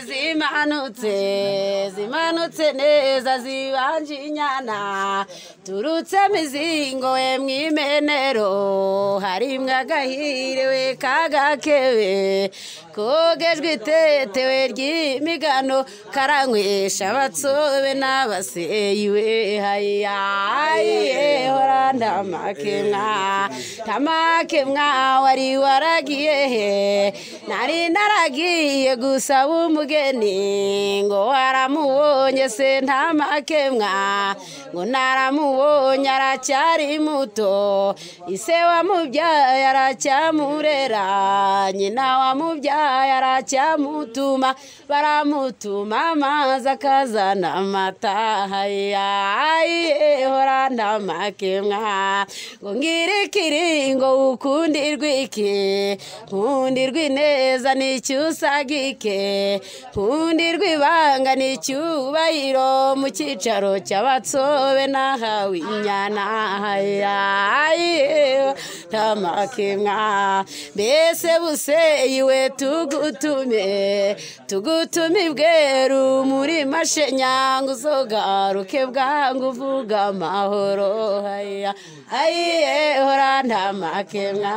zimanutse zimanutse neza zibanje inyana turutse mizingo we mwimenero harimwe agahire we kagakebe kogejwe itete we ry'imigano karanywesha abatsobe n'abaseyi we hayihayiye ntamakemwa mwa wari waragiye he nari naragiye gusaba umugeni ngo waramubonye se ntamakemwa ngo naramubonye aracyari muto ise wamubyaye aracyamurera nyina wamubyaye aracyamutuma baramutuma amazi akazana amata namakemwa ngo ngirikiri ngo ukundirwe iki nkundirwe ineza ni icyusagike nkundirwe ibanga ni mu cyicaro cy'abatsobe nahawe inyana tamakimwa mbese buse iwe tugutume tugutume ibweru muri mashenyanga uzogaruke bwangu uvuga amahoro haya ayiye hora ntamakimwa